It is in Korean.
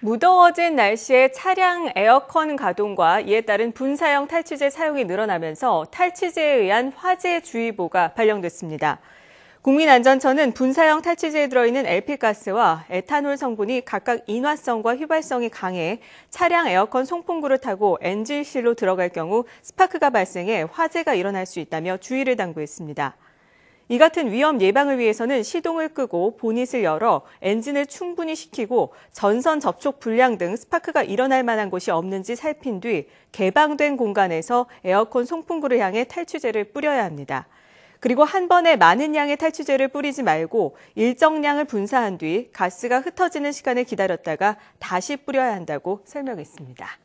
무더워진 날씨에 차량 에어컨 가동과 이에 따른 분사형 탈취제 사용이 늘어나면서 탈취제에 의한 화재주의보가 발령됐습니다. 국민안전처는 분사형 탈취제에 들어있는 LP가스와 에탄올 성분이 각각 인화성과 휘발성이 강해 차량 에어컨 송풍구를 타고 엔진실로 들어갈 경우 스파크가 발생해 화재가 일어날 수 있다며 주의를 당부했습니다. 이 같은 위험 예방을 위해서는 시동을 끄고 보닛을 열어 엔진을 충분히 식히고 전선 접촉 불량 등 스파크가 일어날 만한 곳이 없는지 살핀 뒤 개방된 공간에서 에어컨 송풍구를 향해 탈취제를 뿌려야 합니다. 그리고 한 번에 많은 양의 탈취제를 뿌리지 말고 일정량을 분사한 뒤 가스가 흩어지는 시간을 기다렸다가 다시 뿌려야 한다고 설명했습니다.